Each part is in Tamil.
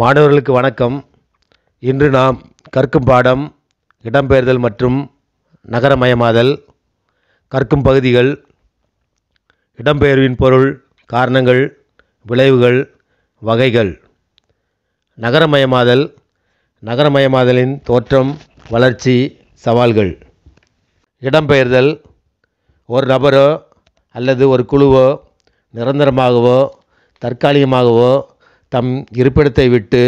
மாணவர்களுக்கு வணக்கம் இன்று நாம் கற்கும் பாடம் இடம்பெயர்தல் மற்றும் நகரமயமாதல் கற்கும் பகுதிகள் இடம்பெயர்வின் பொருள் காரணங்கள் விளைவுகள் வகைகள் நகரமயமாதல் நகரமயமாதலின் தோற்றம் வளர்ச்சி சவால்கள் இடம்பெயர்தல் ஒரு நபரோ அல்லது ஒரு குழுவோ நிரந்தரமாகவோ தற்காலிகமாகவோ தம் இருப்பிடத்தை விட்டு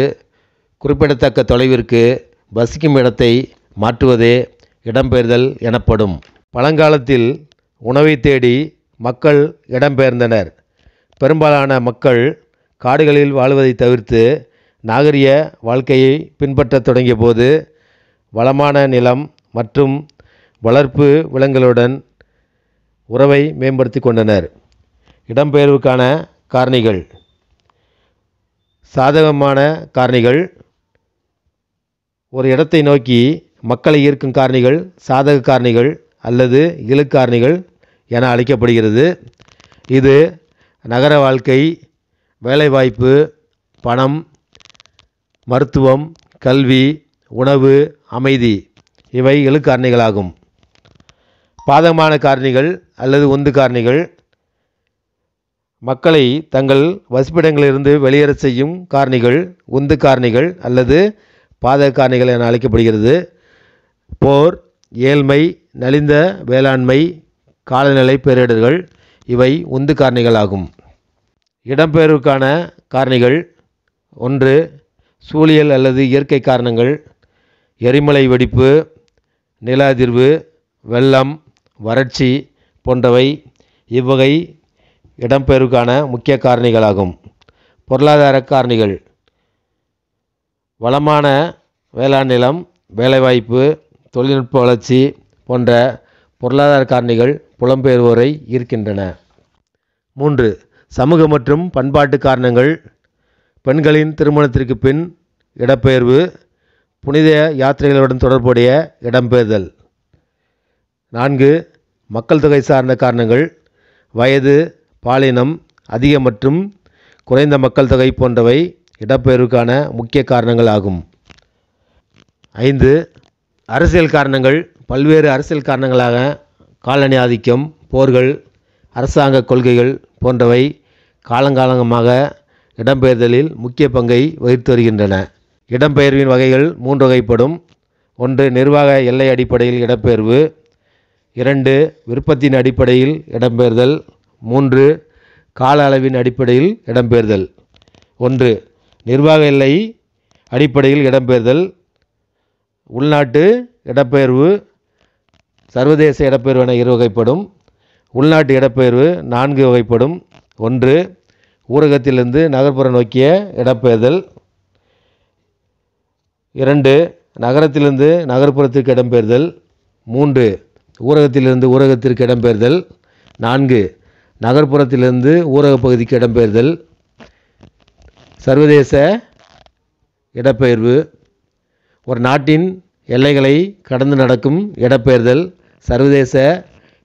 குறிப்பிடத்தக்க தொலைவிற்கு வசிக்கும் இடத்தை மாற்றுவதே இடம்பெயர்தல் எனப்படும் பழங்காலத்தில் உணவை தேடி மக்கள் இடம்பெயர்ந்தனர் பெரும்பாலான மக்கள் காடுகளில் வாழ்வதை தவிர்த்து நாகரிய வாழ்க்கையை பின்பற்றத் தொடங்கிய போது வளமான நிலம் மற்றும் வளர்ப்பு விலங்குகளுடன் உறவை மேம்படுத்தி கொண்டனர் இடம்பெயர்வுக்கான காரணிகள் சாதகமான காரணிகள் ஒரு இடத்தை நோக்கி மக்களை ஈர்க்கும் காரணிகள் சாதக காரணிகள் அல்லது இழுக்காரணிகள் என அழைக்கப்படுகிறது இது நகர வாழ்க்கை வேலைவாய்ப்பு பணம் மருத்துவம் கல்வி உணவு அமைதி இவை இழுக்காரணிகளாகும் பாதகமான காரணிகள் அல்லது உந்து காரணிகள் மக்களை தங்கள் வசிப்பிடங்களிலிருந்து வெளியேற செய்யும் காரணிகள் உந்து காரணிகள் அல்லது பாதக காரணிகள் என அழைக்கப்படுகிறது போர் ஏழ்மை நலிந்த வேளாண்மை காலநிலை பேரிடர்கள் இவை உந்து காரணிகள் ஆகும் இடம்பெயர்வுக்கான காரணிகள் ஒன்று சூழியல் அல்லது இயற்கை காரணங்கள் எரிமலை வெடிப்பு நில அதிர்வு வெள்ளம் வறட்சி போன்றவை இவ்வகை இடம்பெயர்வுக்கான முக்கிய காரணிகளாகும் பொருளாதார காரணிகள் வளமான வேளாண் நிலம் வேலைவாய்ப்பு தொழில்நுட்ப வளர்ச்சி போன்ற பொருளாதார காரணிகள் புலம்பெயர்வோரை ஈர்க்கின்றன மூன்று சமூக மற்றும் பண்பாட்டு காரணங்கள் பெண்களின் திருமணத்திற்கு பின் இடப்பெயர்வு புனித யாத்திரைகளுடன் தொடர்புடைய இடம்பெயர்தல் நான்கு மக்கள் தொகை சார்ந்த காரணங்கள் வயது பாலினம் அதிக மற்றும் குறைந்த மக்கள் தொகை போன்றவை இடப்பெயர்வுக்கான முக்கிய காரணங்கள் ஆகும் ஐந்து அரசியல் காரணங்கள் பல்வேறு அரசியல் காரணங்களாக காலனி ஆதிக்கம் போர்கள் அரசாங்க கொள்கைகள் போன்றவை காலங்காலமாக இடம்பெயர்தலில் முக்கிய பங்கை வகித்து வருகின்றன இடம்பெயர்வின் வகைகள் மூன்று வகைப்படும் ஒன்று நிர்வாக எல்லை அடிப்படையில் இடப்பெயர்வு இரண்டு விருப்பத்தின் அடிப்படையில் இடம்பெயர்தல் மூன்று கால அளவின் அடிப்படையில் இடம்பெயர்தல் ஒன்று நிர்வாக எல்லை அடிப்படையில் இடம்பெயர்தல் உள்நாட்டு இடப்பெயர்வு சர்வதேச இடப்பெயர்வு என இரு வகைப்படும் உள்நாட்டு இடப்பெயர்வு நான்கு வகைப்படும் ஒன்று ஊரகத்திலிருந்து நகர்ப்புறம் நோக்கிய இடப்பெயர்தல் இரண்டு நகரத்திலிருந்து நகர்ப்புறத்திற்கு இடம்பெயர்தல் மூன்று ஊரகத்திலிருந்து ஊரகத்திற்கு இடம்பெயர்தல் நான்கு நகர்ப்புறத்திலிருந்து ஊரக பகுதிக்கு இடம்பெயர்தல் சர்வதேச இடப்பெயர்வு ஒரு நாட்டின் எல்லைகளை கடந்து நடக்கும் இடப்பெயர்தல் சர்வதேச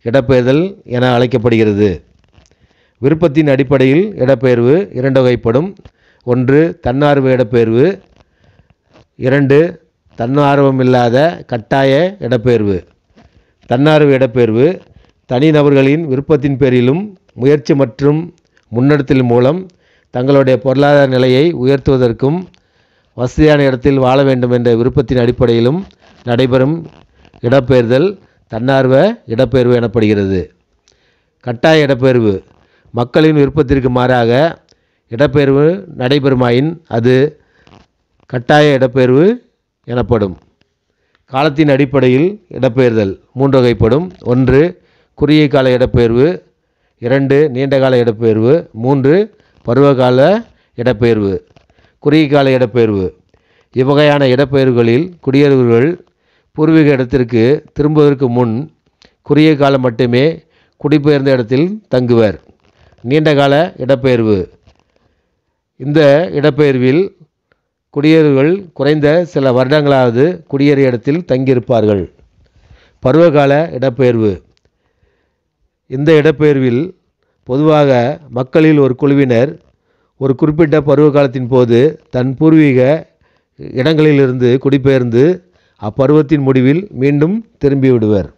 இடப்பெயர்தல் என அழைக்கப்படுகிறது விருப்பத்தின் அடிப்படையில் இடப்பெயர்வு இரண்டு வகைப்படும் ஒன்று தன்னார்வ இடப்பெயர்வு இரண்டு தன்னார்வமில்லாத கட்டாய இடப்பெயர்வு தன்னார்வ இடப்பெயர்வு தனிநபர்களின் விருப்பத்தின் பேரிலும் முயற்சி மற்றும் முன்னெடுத்தல் மூலம் தங்களுடைய பொருளாதார நிலையை உயர்த்துவதற்கும் வசதியான இடத்தில் வாழ வேண்டும் என்ற விருப்பத்தின் அடிப்படையிலும் நடைபெறும் இடப்பெயர்தல் தன்னார்வ இடப்பெயர்வு எனப்படுகிறது கட்டாய இடப்பெயர்வு மக்களின் விருப்பத்திற்கு மாறாக இடப்பெயர்வு நடைபெறுமாயின் அது கட்டாய இடப்பெயர்வு எனப்படும் காலத்தின் அடிப்படையில் இடப்பெயர்தல் மூன்று வகைப்படும் ஒன்று குறுகிய கால இடப்பெயர்வு இரண்டு நீண்டகால இடப்பெயர்வு மூன்று பருவகால இடப்பெயர்வு குறுகிய கால இடப்பெயர்வு இவ்வகையான இடப்பெயர்வுகளில் குடியேறுபவர்கள் பூர்வீக இடத்திற்கு திரும்புவதற்கு முன் குறுகிய காலம் மட்டுமே குடிபெயர்ந்த இடத்தில் தங்குவர் நீண்டகால இடப்பெயர்வு இந்த இடப்பெயர்வில் குடியேறுகள் குறைந்த சில வருடங்களாவது குடியேறிய இடத்தில் தங்கியிருப்பார்கள் பருவகால இடப்பெயர்வு இந்த இடப்பெயர்வில் பொதுவாக மக்களில் ஒரு குழுவினர் ஒரு குறிப்பிட்ட பருவ காலத்தின் போது தன் பூர்வீக இடங்களிலிருந்து குடிபெயர்ந்து அப்பருவத்தின் முடிவில் மீண்டும் திரும்பிவிடுவர்